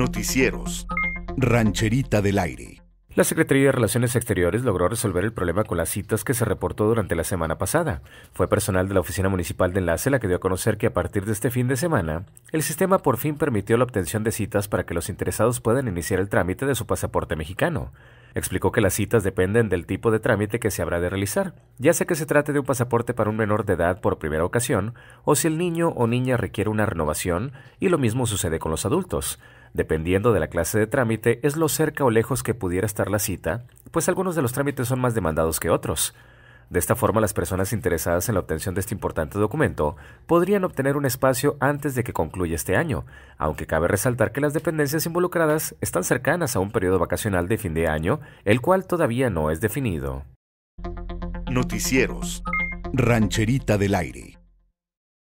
Noticieros. Rancherita del Aire. La Secretaría de Relaciones Exteriores logró resolver el problema con las citas que se reportó durante la semana pasada. Fue personal de la Oficina Municipal de Enlace la que dio a conocer que a partir de este fin de semana, el sistema por fin permitió la obtención de citas para que los interesados puedan iniciar el trámite de su pasaporte mexicano. Explicó que las citas dependen del tipo de trámite que se habrá de realizar, ya sea que se trate de un pasaporte para un menor de edad por primera ocasión, o si el niño o niña requiere una renovación, y lo mismo sucede con los adultos. Dependiendo de la clase de trámite, es lo cerca o lejos que pudiera estar la cita, pues algunos de los trámites son más demandados que otros. De esta forma, las personas interesadas en la obtención de este importante documento podrían obtener un espacio antes de que concluya este año, aunque cabe resaltar que las dependencias involucradas están cercanas a un periodo vacacional de fin de año, el cual todavía no es definido. Noticieros. Rancherita del Aire.